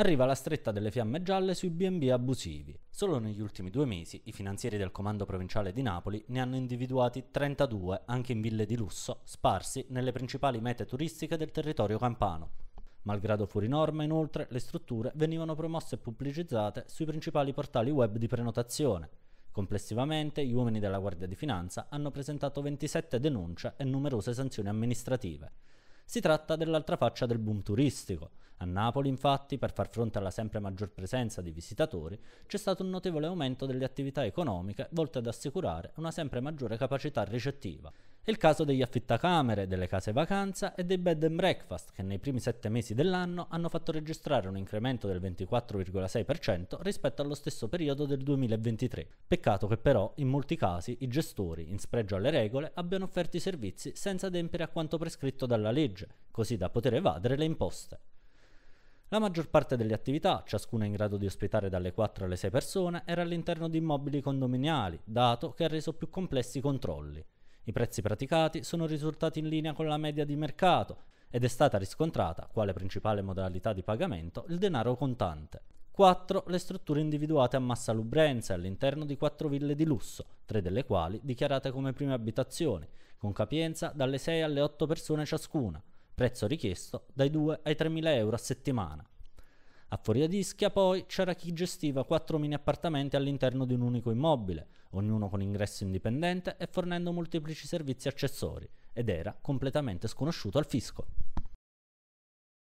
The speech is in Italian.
Arriva la stretta delle fiamme gialle sui BB abusivi. Solo negli ultimi due mesi i finanzieri del Comando Provinciale di Napoli ne hanno individuati 32, anche in ville di lusso, sparsi nelle principali mete turistiche del territorio campano. Malgrado fuori norma, inoltre, le strutture venivano promosse e pubblicizzate sui principali portali web di prenotazione. Complessivamente, gli uomini della Guardia di Finanza hanno presentato 27 denunce e numerose sanzioni amministrative. Si tratta dell'altra faccia del boom turistico a Napoli, infatti, per far fronte alla sempre maggior presenza di visitatori, c'è stato un notevole aumento delle attività economiche volte ad assicurare una sempre maggiore capacità ricettiva. È il caso degli affittacamere, delle case vacanza e dei bed and breakfast che nei primi sette mesi dell'anno hanno fatto registrare un incremento del 24,6% rispetto allo stesso periodo del 2023. Peccato che però in molti casi i gestori, in spregio alle regole, abbiano offerto i servizi senza adempiere a quanto prescritto dalla legge, così da poter evadere le imposte. La maggior parte delle attività, ciascuna in grado di ospitare dalle 4 alle 6 persone, era all'interno di immobili condominiali, dato che ha reso più complessi i controlli. I prezzi praticati sono risultati in linea con la media di mercato ed è stata riscontrata, quale principale modalità di pagamento, il denaro contante. 4. Le strutture individuate a Massa Lubrense all'interno di 4 ville di lusso, 3 delle quali dichiarate come prime abitazioni, con capienza dalle 6 alle 8 persone ciascuna prezzo richiesto dai 2 ai 3.000 euro a settimana. A Foria Ischia poi c'era chi gestiva quattro mini appartamenti all'interno di un unico immobile, ognuno con ingresso indipendente e fornendo molteplici servizi accessori, ed era completamente sconosciuto al fisco.